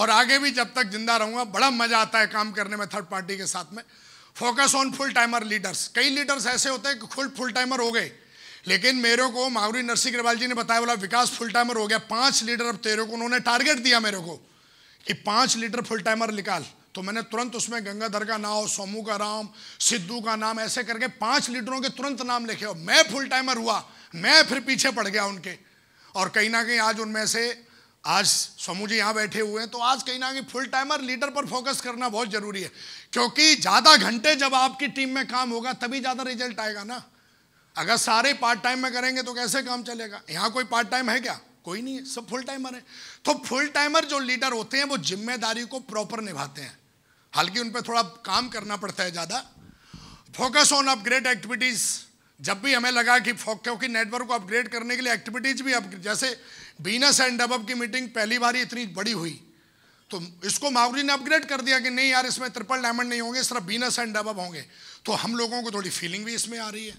और आगे भी जब तक जिंदा रहूंगा बड़ा मजा आता है काम करने में थर्ड पार्टी के साथ में focus on full timer leaders कई लीडर्स ऐसे होते हैं कि फुल फुल टाइमर हो गए लेकिन मेरे को मावरी नरसिंह ग्रेवाल जी ने बताया बोला विकास फुल टाइमर हो गया पांच लीडर अब तेरे को उन्होंने टारगेट दिया मेरे को कि पांच लीडर फुल टाइमर निकाल तो मैंने तुरंत उसमें गंगाधर का नाम सोमू का नाम सिद्धू का नाम ऐसे करके पांच लीडरों के तुरंत नाम लिखे और मैं फुल टाइमर हुआ मैं फिर पीछे पड़ गया उनके और कहीं ना कहीं आज उनमें से आज समूह जी यहाँ बैठे हुए हैं तो आज कहीं ना कहीं फुल टाइमर लीडर पर फोकस करना बहुत जरूरी है क्योंकि ज़्यादा घंटे जब आपकी टीम में काम होगा तभी ज़्यादा रिजल्ट आएगा ना अगर सारे पार्ट टाइम में करेंगे तो कैसे काम चलेगा यहाँ कोई पार्ट टाइम है क्या कोई नहीं है सब फुल टाइमर है तो फुल टाइमर जो लीडर होते हैं वो जिम्मेदारी को प्रॉपर निभाते हैं हालांकि उन पर थोड़ा काम करना पड़ता है ज़्यादा फोकस ऑन अपग्रेड एक्टिविटीज़ जब भी हमें लगा कि क्योंकि नेटवर्क को अपग्रेड करने के लिए एक्टिविटीज़ भी अब जैसे बीनस एंड डबअप की मीटिंग पहली बार इतनी बड़ी हुई तो इसको मावरी ने अपग्रेड कर दिया कि नहीं यार इसमें ट्रिपल डायमंड नहीं होंगे सिर्फ बीनस एंड डबअप होंगे तो हम लोगों को थोड़ी फीलिंग भी इसमें आ रही है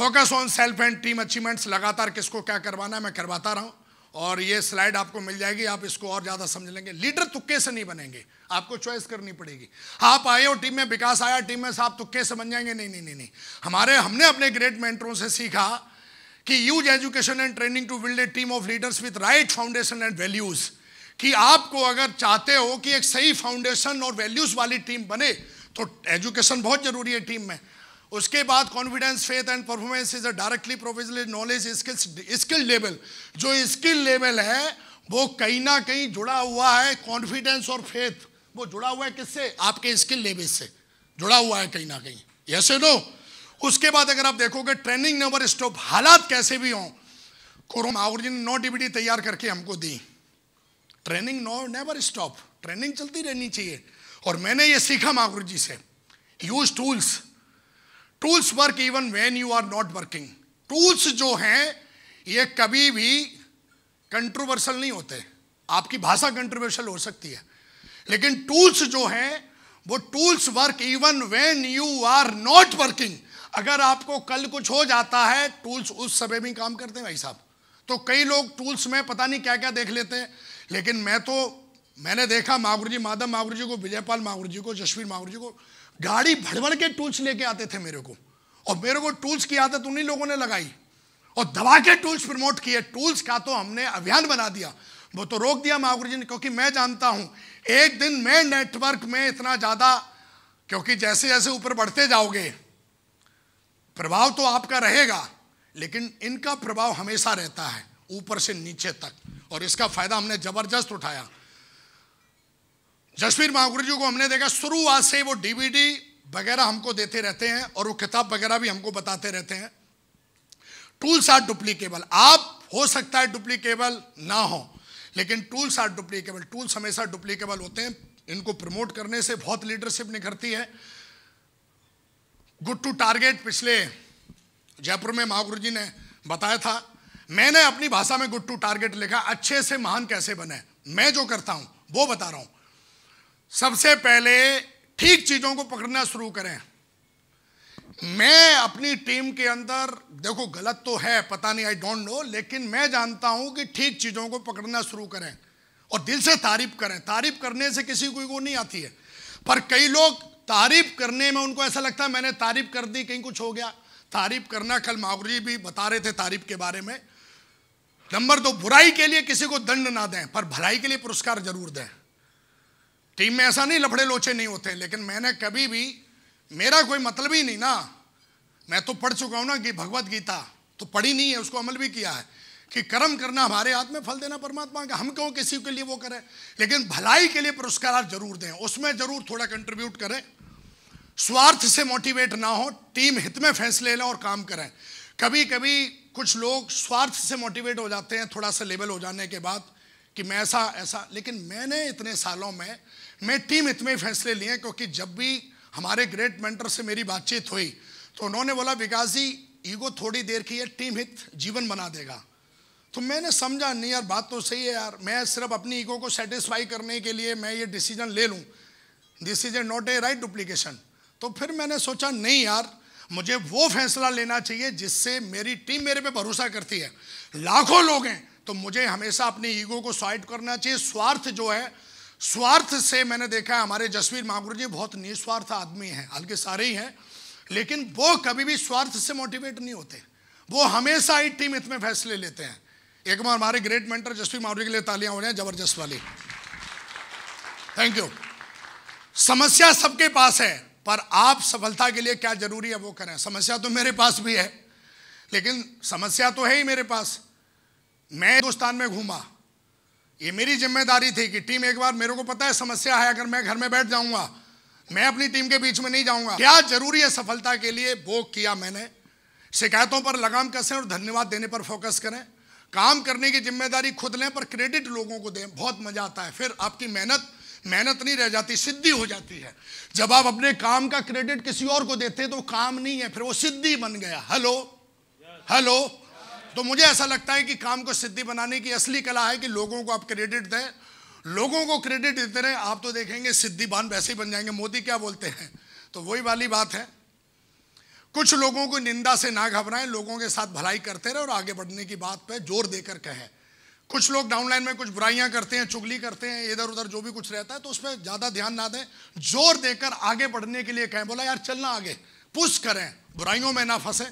focus on self and team achievements लगातार किसको क्या करवाना है मैं करवाता रहा हूँ और ये स्लाइड आपको मिल जाएगी आप इसको और ज़्यादा समझ लेंगे लीडर तुक्के से नहीं बनेंगे आपको चॉइस करनी पड़ेगी आप आए हो टीम में विकास आया टीम में साहब तुक्के से बन जाएंगे नहीं नहीं नहीं नहीं हमारे हमने अपने ग्रेट मेंटरों से सीखा कि use education and training to build a team of leaders with right foundation and values कि आपको अगर चाहते हो कि एक सही फाउंडेशन और वैल्यूज़ वाली टीम बने तो एजुकेशन बहुत ज़रूरी है टीम में उसके बाद confidence faith and performance is a directly professional knowledge skill level जो स्किल लेवल है वो कहीं ना कहीं जुड़ा हुआ है कॉन्फिडेंस और फेथ वो जुड़ा हुआ है किससे आपके स्किल लेवल से जुड़ा हुआ है कहीं ना कहीं यस नो उसके बाद अगर आप देखोगे ट्रेनिंग नंबर स्टॉप हालात कैसे भी हों कोरोना आउर्जी ने नो डीबीडी तैयार करके हमको दी training no never stop training चलती रहनी चाहिए और मैंने ये सीखा मागुर जी से use tools tools work even when you are not working tools जो हैं ये कभी भी कंट्रोवर्सल नहीं होते आपकी भाषा कंट्रोवर्सल हो सकती है लेकिन टूल्स जो हैं वो tools work even when you are not working अगर आपको कल कुछ हो जाता है टूल्स उस समय भी काम करते हैं भाई साहब तो कई लोग टूल्स में पता नहीं क्या क्या देख लेते हैं लेकिन मैं तो मैंने देखा मागुर जी माधव मागुर जी को विजयपाल मागुर जी को जशवीर मागुर जी को गाड़ी भड़बड़ के टूल्स लेके आते थे मेरे को और मेरे को टूल्स की आदत उन्हीं लोगों ने लगाई और दबा के टूल्स प्रमोट किए टूल्स का तो हमने अभियान बना दिया वो तो रोक दिया महागुरु जी ने क्योंकि मैं जानता हूं एक दिन मैं नेटवर्क में इतना ज्यादा क्योंकि जैसे जैसे ऊपर बढ़ते जाओगे प्रभाव तो आपका रहेगा लेकिन इनका प्रभाव हमेशा रहता है ऊपर से नीचे तक और इसका फायदा हमने जबरदस्त उठाया जसवीर महागुरु जी को हमने देखा शुरुआत से वो डीवीडी वगैरह हमको देते रहते हैं और वो किताब वगैरह भी हमको बताते रहते हैं टूल्स आर डुप्लीकेबल आप हो सकता है डुप्लीकेबल ना हो लेकिन टूल्स आर डुप्लीकेबल टूल्स हमेशा डुप्लीकेबल होते हैं इनको प्रमोट करने से बहुत लीडरशिप निखरती है गुड टू टारगेट पिछले जयपुर में महागुरु जी ने बताया था मैंने अपनी भाषा में गुड टू टारगेट लिखा अच्छे से महान कैसे बने मैं जो करता हूं वो बता रहा हूं सबसे पहले ठीक चीज़ों को पकड़ना शुरू करें मैं अपनी टीम के अंदर देखो गलत तो है पता नहीं आई डोंट नो लेकिन मैं जानता हूं कि ठीक चीज़ों को पकड़ना शुरू करें और दिल से तारीफ करें तारीफ करने से किसी को वो नहीं आती है पर कई लोग तारीफ करने में उनको ऐसा लगता है मैंने तारीफ कर दी कहीं कुछ हो गया तारीफ करना कल मावरी जी भी बता रहे थे तारीफ के बारे में नंबर दो बुराई के लिए किसी को दंड ना दें पर भलाई के लिए पुरस्कार जरूर दें टीम में ऐसा नहीं लफड़े लोचे नहीं होते लेकिन मैंने कभी भी मेरा कोई मतलब ही नहीं ना मैं तो पढ़ चुका हूं ना कि भगवत गीता तो पढ़ी नहीं है उसको अमल भी किया है कि कर्म करना हमारे हाथ में फल देना परमात्मा का हम क्यों किसी के लिए वो करें लेकिन भलाई के लिए पुरस्कार आप जरूर दें उसमें जरूर थोड़ा कंट्रीब्यूट करें स्वार्थ से मोटिवेट ना हो टीम हित में फैसले लें और काम करें कभी कभी कुछ लोग स्वार्थ से मोटिवेट हो जाते हैं थोड़ा सा लेवल हो जाने के बाद कि मैं ऐसा ऐसा लेकिन मैंने इतने सालों में मैं टीम इतने फैसले लिए क्योंकि जब भी हमारे ग्रेट मेंटर से मेरी बातचीत हुई तो उन्होंने बोला विकास जी ईगो थोड़ी देर की है टीम हित जीवन बना देगा तो मैंने समझा नहीं यार बात तो सही है यार मैं सिर्फ अपनी ईगो को सेटिस्फाई करने के लिए मैं ये डिसीजन ले लूँ this is a not a right duplication तो फिर मैंने सोचा नहीं यार मुझे वो फैसला लेना चाहिए जिससे मेरी टीम मेरे पे भरोसा करती है लाखों लोग हैं तो मुझे हमेशा अपनी ईगो को स्वाइट करना चाहिए स्वार्थ जो है स्वार्थ से मैंने देखा है हमारे जसवीर महागुरु जी बहुत निस्वार्थ आदमी हैं हल्के सारे ही हैं लेकिन वो कभी भी स्वार्थ से मोटिवेट नहीं होते वो हमेशा ही टीम इतने फैसले लेते हैं एक बार हमारे ग्रेट मेंटर जसवीर महागुरु के लिए तालियां हो जाए जबरदस्त वाली थैंक यू समस्या सबके पास है पर आप सफलता के लिए क्या जरूरी है वो करें समस्या तो मेरे पास भी है लेकिन समस्या तो है ही मेरे पास मैं हिंदुस्तान में घूमा ये मेरी जिम्मेदारी थी कि टीम एक बार मेरे को पता है समस्या है अगर मैं घर में बैठ जाऊंगा मैं अपनी टीम के बीच में नहीं जाऊंगा क्या जरूरी है सफलता के लिए वो किया मैंने शिकायतों पर लगाम कसें और धन्यवाद देने पर फोकस करें काम करने की जिम्मेदारी खुद लें पर क्रेडिट लोगों को दें बहुत मजा आता है फिर आपकी मेहनत मेहनत नहीं रह जाती सिद्धि हो जाती है जब आप अपने काम का क्रेडिट किसी और को देते हैं तो काम नहीं है फिर वो सिद्धि बन गया हेलो हेलो yes. तो मुझे ऐसा लगता है कि काम को सिद्धि बनाने की असली कला है कि लोगों को आप क्रेडिट दें लोगों को क्रेडिट देते रहे आप तो देखेंगे सिद्धि बान वैसे ही बन जाएंगे मोदी क्या बोलते हैं तो वही वाली बात है कुछ लोगों को निंदा से ना घबराएं लोगों के साथ भलाई करते रहे और आगे बढ़ने की बात पर जोर देकर कहें कुछ लोग डाउनलाइन में कुछ बुराइयां करते हैं चुगली करते हैं इधर उधर जो भी कुछ रहता है तो उसमें ज़्यादा ध्यान ना दें जोर देकर आगे बढ़ने के लिए कहें बोला यार चलना आगे पुश करें बुराइयों में ना फंसें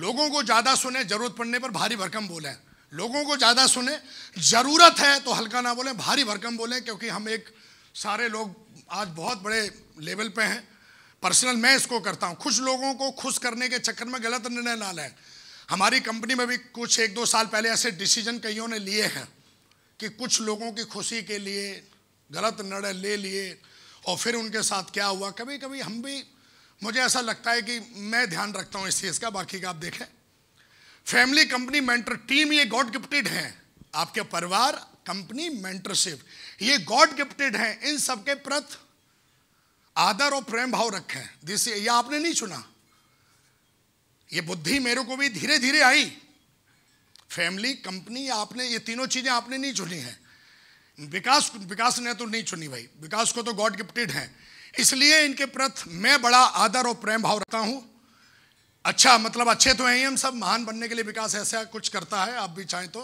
लोगों को ज़्यादा सुने जरूरत पड़ने पर भारी भरकम बोलें लोगों को ज़्यादा सुने ज़रूरत है तो हल्का ना बोलें भारी भरकम बोलें क्योंकि हम एक सारे लोग आज बहुत बड़े लेवल पे हैं पर्सनल मैं इसको करता हूँ कुछ लोगों को खुश करने के चक्कर में गलत निर्णय ना लें हमारी कंपनी में भी कुछ एक दो साल पहले ऐसे डिसीजन कईयों ने लिए हैं कि कुछ लोगों की खुशी के लिए गलत निर्णय ले लिए और फिर उनके साथ क्या हुआ कभी कभी हम भी मुझे ऐसा लगता है कि मैं ध्यान रखता हूं इस चीज़ का बाकी का आप देखें फैमिली कंपनी मेंटर टीम ये गॉड गिफ्टेड हैं आपके परिवार कंपनी मेंटरशिप ये गॉड गिफ्टेड हैं इन सबके प्रति आदर और प्रेम भाव रखें जिससे यह आपने नहीं चुना ये बुद्धि मेरे को भी धीरे धीरे आई फैमिली कंपनी आपने ये तीनों चीज़ें आपने नहीं चुनी हैं विकास विकास ने तो नहीं चुनी भाई विकास को तो गॉड गिफ्टेड हैं इसलिए इनके प्रति मैं बड़ा आदर और प्रेम भाव रखता हूं अच्छा मतलब अच्छे तो हैं ही हम सब महान बनने के लिए विकास ऐसा कुछ करता है आप भी चाहें तो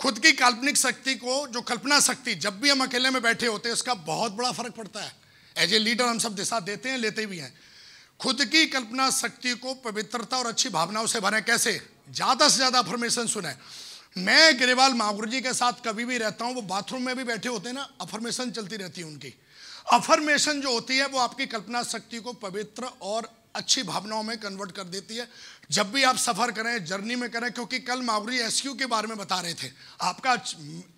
खुद की काल्पनिक शक्ति को जो कल्पना शक्ति जब भी हम अकेले में बैठे होते हैं उसका बहुत बड़ा फर्क पड़ता है एज ए लीडर हम सब दिशा देते हैं लेते भी हैं खुद की कल्पना शक्ति को पवित्रता और अच्छी भावनाओं से भरें कैसे ज़्यादा से ज़्यादा अफर्मेशन सुने मैं ग्रेवाल महागुरु जी के साथ कभी भी रहता हूँ वो बाथरूम में भी बैठे होते हैं ना अफर्मेशन चलती रहती है उनकी अफर्मेशन जो होती है वो आपकी कल्पना शक्ति को पवित्र और अच्छी भावनाओं में कन्वर्ट कर देती है जब भी आप सफ़र करें जर्नी में करें क्योंकि कल मावरी एस के बारे में बता रहे थे आपका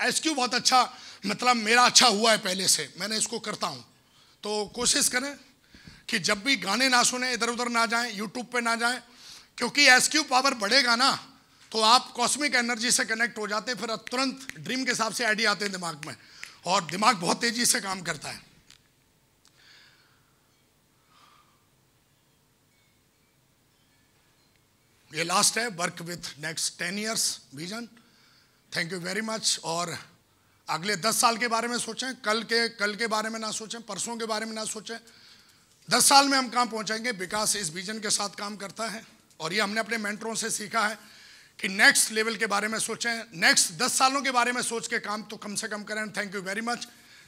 एस बहुत अच्छा मतलब मेरा अच्छा हुआ है पहले से मैंने इसको करता हूं तो कोशिश करें कि जब भी गाने ना सुने इधर उधर ना जाएं यूट्यूब पे ना जाएं क्योंकि एस पावर बढ़ेगा ना तो आप कॉस्मिक एनर्जी से कनेक्ट हो जाते फिर तुरंत ड्रीम के हिसाब से आइडिया आते हैं दिमाग में और दिमाग बहुत तेज़ी से काम करता है ये लास्ट है work with next ten years vision thank you very much और अगले दस साल के बारे में सोचें कल के कल के बारे में ना सोचें परसों के बारे में ना सोचें दस साल में हम कहाँ पहुँचेंगे विकास इस विजन के साथ काम करता है और ये हमने अपने मेंटरों से सीखा है कि नेक्स्ट लेवल के बारे में सोचें नेक्स्ट दस सालों के बारे में सोच के काम तो कम से कम करें थैंक यू वेरी मच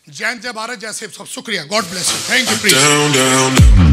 जय जय भारत जय सिर्फ सब शुक्रिया God bless you thank you please